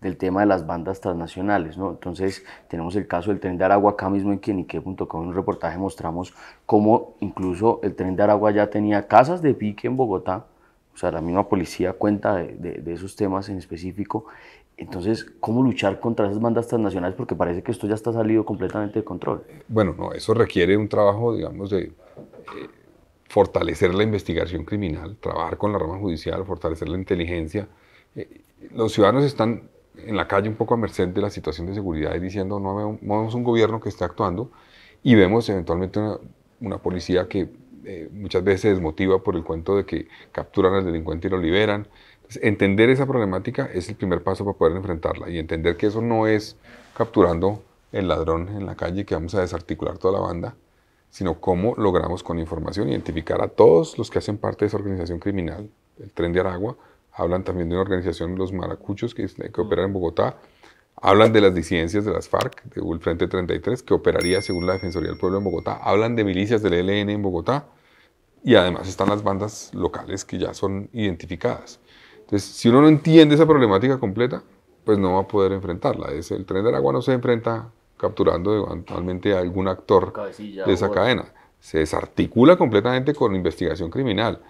del tema de las bandas transnacionales. ¿no? Entonces tenemos el caso del tren de Aragua, acá mismo en quienique.com, en un reportaje mostramos cómo incluso el tren de Aragua ya tenía casas de pique en Bogotá, o sea, la misma policía cuenta de, esos temas en específico. Entonces, ¿cómo luchar contra esas bandas transnacionales? Porque parece que esto ya está salido completamente de control. Bueno, no, eso requiere un trabajo, digamos, de... Eh, fortalecer la investigación criminal, trabajar con la rama judicial, fortalecer la inteligencia. Eh, los ciudadanos están en la calle un poco a merced de la situación de seguridad y diciendo no vemos un gobierno que está actuando y vemos eventualmente una, policía que eh, muchas veces se desmotiva por el cuento de que capturan al delincuente y lo liberan. entender esa problemática es el primer paso para poder enfrentarla y entender que eso no es capturando el ladrón en la calle que vamos a desarticular toda la banda, sino cómo logramos con información identificar a todos los que hacen parte de esa organización criminal, el tren de Aragua, hablan también de una organización, los maracuchos, que, que opera en Bogotá, hablan de las disidencias de las FARC, del Frente 33, que operaría según la Defensoría del Pueblo en Bogotá, hablan de milicias del ELN en Bogotá, y además están las bandas locales que ya son identificadas. Entonces, si uno no entiende esa problemática completa, pues no va a poder enfrentarla. Es, el tren de Aragua no se enfrenta capturando eventualmente a algún actor de esa cadena. Se desarticula completamente con investigación criminal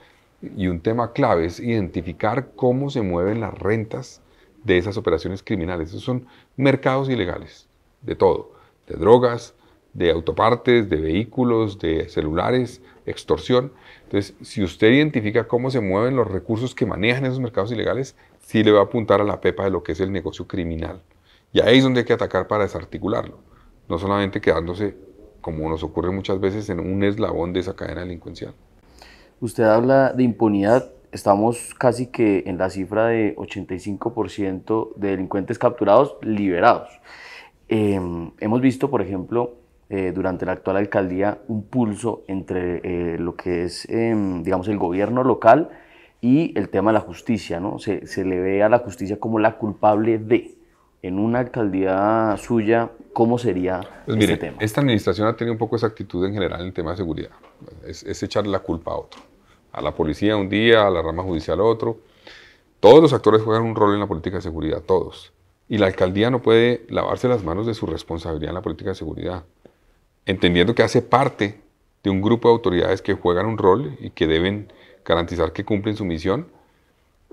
y un tema clave es identificar cómo se mueven las rentas de esas operaciones criminales. Esos son mercados ilegales, de todo, de drogas, de autopartes, de vehículos, de celulares, extorsión. Entonces, si usted identifica cómo se mueven los recursos que manejan esos mercados ilegales, sí le va a apuntar a la pepa de lo que es el negocio criminal. Y ahí es donde hay que atacar para desarticularlo, no solamente quedándose, como nos ocurre muchas veces, en un eslabón de esa cadena delincuencial. Usted habla de impunidad. Estamos casi que en la cifra de 85% de delincuentes capturados liberados. Em, hemos visto, por ejemplo, eh, durante la actual alcaldía un pulso entre eh, lo que es, em, digamos, el gobierno local y el tema de la justicia, ¿no? se le ve a la justicia como la culpable de en una alcaldía suya, ¿cómo sería pues tema? Esta administración ha tenido un poco esa actitud en general en tema de seguridad. Es, es echar la culpa a otro. A la policía un día, a la rama judicial otro. Todos los actores juegan un rol en la política de seguridad, todos. Y la alcaldía no puede lavarse las manos de su responsabilidad en la política de seguridad, entendiendo que hace parte de un grupo de autoridades que juegan un rol y que deben garantizar que cumplen su misión.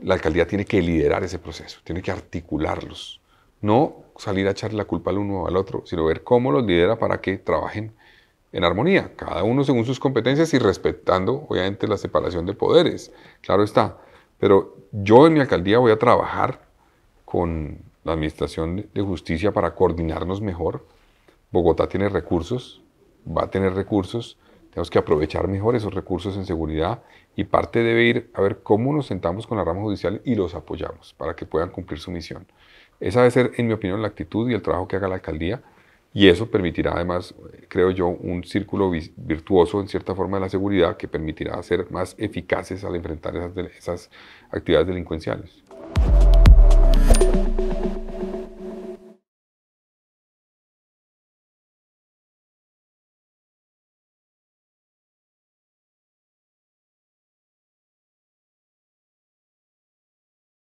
La alcaldía tiene que liderar ese proceso, tiene que articularlos, no salir a echarle la culpa al uno o al otro, sino ver cómo los lidera para que trabajen en armonía, cada uno según sus competencias y respetando obviamente la separación de poderes, claro está. Pero yo en mi alcaldía voy a trabajar con la Administración de Justicia para coordinarnos mejor. Bogotá tiene recursos, va a tener recursos, tenemos que aprovechar mejor esos recursos en seguridad y parte debe ir a ver cómo nos sentamos con la rama judicial y los apoyamos para que puedan cumplir su misión. Esa debe ser, en mi opinión, la actitud y el trabajo que haga la alcaldía. Y eso permitirá además, creo yo, un círculo virtuoso en cierta forma de la seguridad que permitirá ser más eficaces al enfrentar esas, esas actividades delincuenciales.